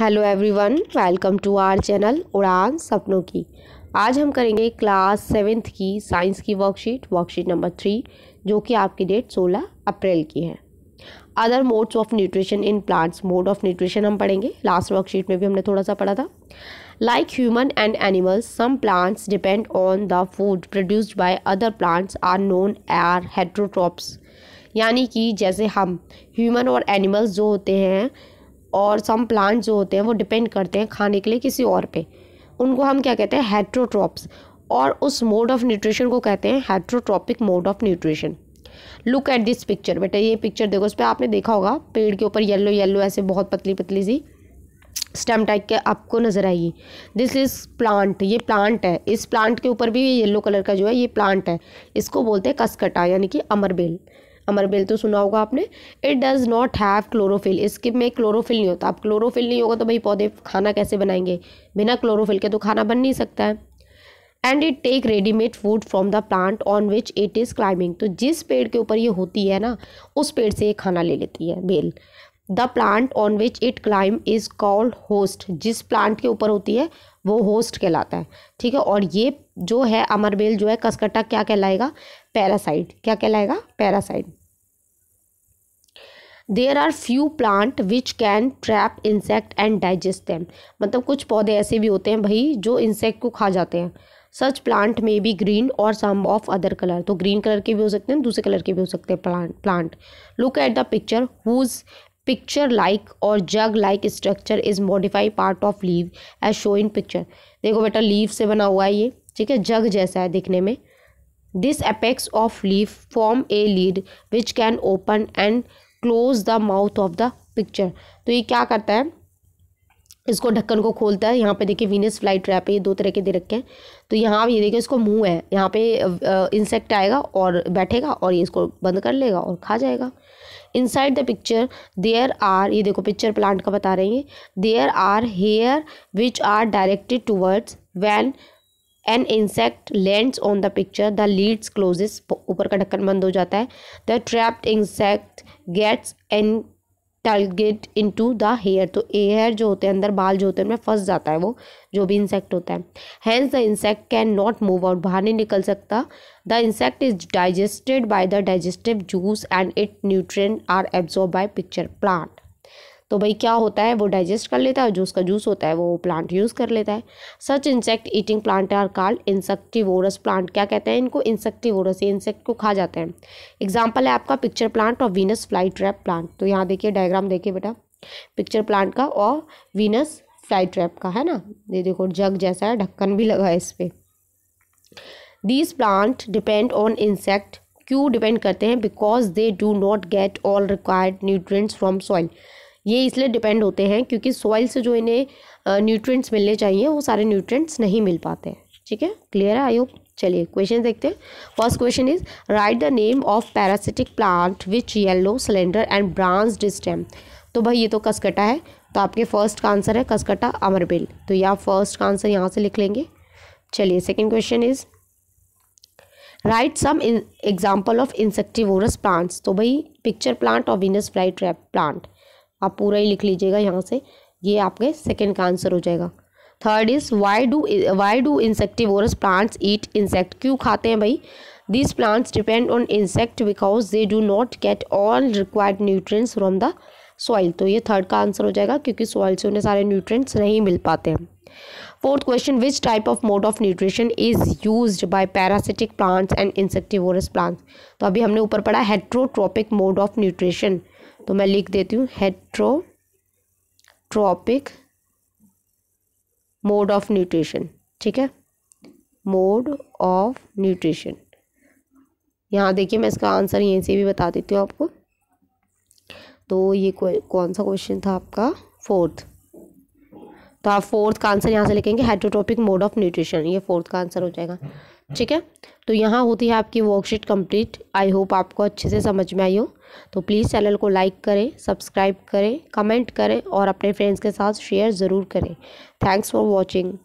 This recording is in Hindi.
Hello everyone welcome to our channel उड़ान सपनों की आज हम करेंगे क्लास सेवेंथ की साइंस की वर्कशीट वर्कशीट नंबर थ्री जो कि आपकी डेट सोलह अप्रैल की है other modes of nutrition in plants mode of nutrition हम पढ़ेंगे लास्ट वर्कशीट में भी हमने थोड़ा सा पढ़ा था like human and animals some plants depend on the food produced by other plants are known are heterotrophs यानी कि जैसे हम ह्यूमन और एनिमल्स जो होते हैं और सम प्लांट्स जो होते हैं वो डिपेंड करते हैं खाने के लिए किसी और पे उनको हम क्या कहते हैं हेट्रोट्रॉप्स और उस मोड ऑफ न्यूट्रिशन को कहते हैं heterotrophic mode of nutrition look at this picture बेटा ये पिक्चर देखो उस पर आपने देखा होगा पेड़ के ऊपर येल्लो येल्लो ऐसे बहुत पतली पतली सी स्टेम टाइप के आपको नज़र आएगी दिस इज़ प्लांट ये प्लांट है इस प्लांट के ऊपर भी येल्लो कलर का जो है ये प्लांट है इसको बोलते हैं कसकटा यानी कि अमरबेल बेल तो सुना होगा आपने it does not have chlorophyll इसके में क्लोरोफिल नहीं होता अब क्लोरोफिल नहीं होगा तो भाई पौधे खाना कैसे बनाएंगे बिना क्लोरोफिल के तो खाना बन नहीं सकता है and it take readymade food from the plant on which it is climbing तो जिस पेड़ के ऊपर ये होती है ना उस पेड़ से ये खाना ले लेती है बेल the plant on which it climb is called host जिस प्लांट के ऊपर होती है वो होस्ट कहलाता है ठीक है और ये जो है अमरबेल जो है कसकटा क्या कहलाएगा पैरासाइट क्या कहलाएगा parasite there are few plant which can trap insect and digest them मतलब कुछ पौधे ऐसे भी होते हैं भाई जो इंसेक्ट को खा जाते हैं सच प्लांट में भी ग्रीन और सम ऑफ अदर कलर तो ग्रीन कलर के भी हो सकते हैं दूसरे कलर के भी हो सकते हैं plant plant look at the picture whose picture like और jug like structure is modified part of leave as show in picture देखो बेटा लीव से बना हुआ है ये ठीक है जग जैसा है दिखने में this apex of leave form a lid which can open and close the mouth of the picture तो ये क्या करता है इसको ढक्कन को खोलता है यहाँ पे देखिए वीनस फ्लाई ट्रैप है ये दो तरह के दे रखे हैं तो यहाँ ये देखिए इसको मुंह है यहाँ पे इंसेक्ट आएगा और बैठेगा और ये इसको बंद कर लेगा और खा जाएगा inside the picture there are ये देखो पिक्चर प्लांट का बता रही है there are hair which are directed towards when an insect lands on the picture the lids closes ऊपर का ढक्कन बंद हो जाता है the trapped insect gets entangled into the hair तो हेयर जो होते हैं अंदर बाल जो होते हैं उनमें फंस जाता है वो जो भी इंसेक्ट होता है hence the insect can not move out बाहर नहीं निकल सकता the insect is digested by the digestive juice and it nutrient are absorb by picture plant तो भाई क्या होता है वो डाइजेस्ट कर लेता है और जो उसका जूस होता है वो प्लांट यूज़ कर लेता है such insect eating plant are called insectivorous plant क्या कहते हैं इनको इंसेक्टिवोरस इंसेक्ट को खा जाते हैं एग्जाम्पल है आपका पिक्चर प्लांट और वीनस फ्लाई ट्रैप प्लांट तो यहाँ देखिए डायग्राम देखिए बेटा पिक्चर प्लांट का और वीनस फ्लाई ट्रैप का है ना ये देखो जग जैसा है ढक्कन भी लगा है इस पर these plant depend on insect क्यों डिपेंड करते हैं because they do not get all required nutrients from soil ये इसलिए डिपेंड होते हैं क्योंकि सॉइल से जो इन्हें न्यूट्रिएंट्स मिलने चाहिए वो सारे न्यूट्रिएंट्स नहीं मिल पाते हैं ठीक है क्लियर है आई होप चलिए क्वेश्चन देखते हैं first question is write the name of parasitic plant which yellow slender and branched stem तो भाई ये तो कसकटा है तो आपके फर्स्ट का आंसर है कसकटा अमरबेल तो ये आप फर्स्ट का आंसर यहाँ से लिख लेंगे चलिए second question is write some example of insectivorous plants तो भाई पिक्चर प्लांट और विनस फ्लाई ट्रैप प्लांट आप पूरा ही लिख लीजिएगा यहाँ से ये आपके सेकेंड का आंसर हो जाएगा third is why do why do insectivorous plants eat insect क्यों खाते हैं भाई these plants depend on insect because they do not get all required nutrients from the soil तो ये थर्ड का आंसर हो जाएगा क्योंकि सॉइल से उन्हें सारे न्यूट्रिएंट्स नहीं मिल पाते हैं fourth question which type of mode of nutrition is use by parasitic plants and insectivorous plants तो अभी हमने ऊपर पढ़ा हेट्रोट्रॉपिक मोड ऑफ न्यूट्रिशन तो मैं लिख देती हूँ हेट्रोट्रॉपिक मोड ऑफ न्यूट्रिशन ठीक है मोड ऑफ न्यूट्रिशन यहाँ देखिए मैं इसका आंसर यहीं से भी बता देती हूँ आपको तो ये कौन सा क्वेश्चन था आपका फोर्थ तो आप फोर्थ का आंसर यहाँ से लिखेंगे हाइड्रोट्रोपिक मोड ऑफ न्यूट्रिशन ये फोर्थ का आंसर हो जाएगा हम्म। ठीक है तो यहाँ होती है आपकी वर्कशीट कंप्लीट आई होप आपको अच्छे से समझ में आई हो तो प्लीज़ चैनल को लाइक करें सब्सक्राइब करें कमेंट करें और अपने फ्रेंड्स के साथ शेयर ज़रूर करें थैंक्स फॉर वॉचिंग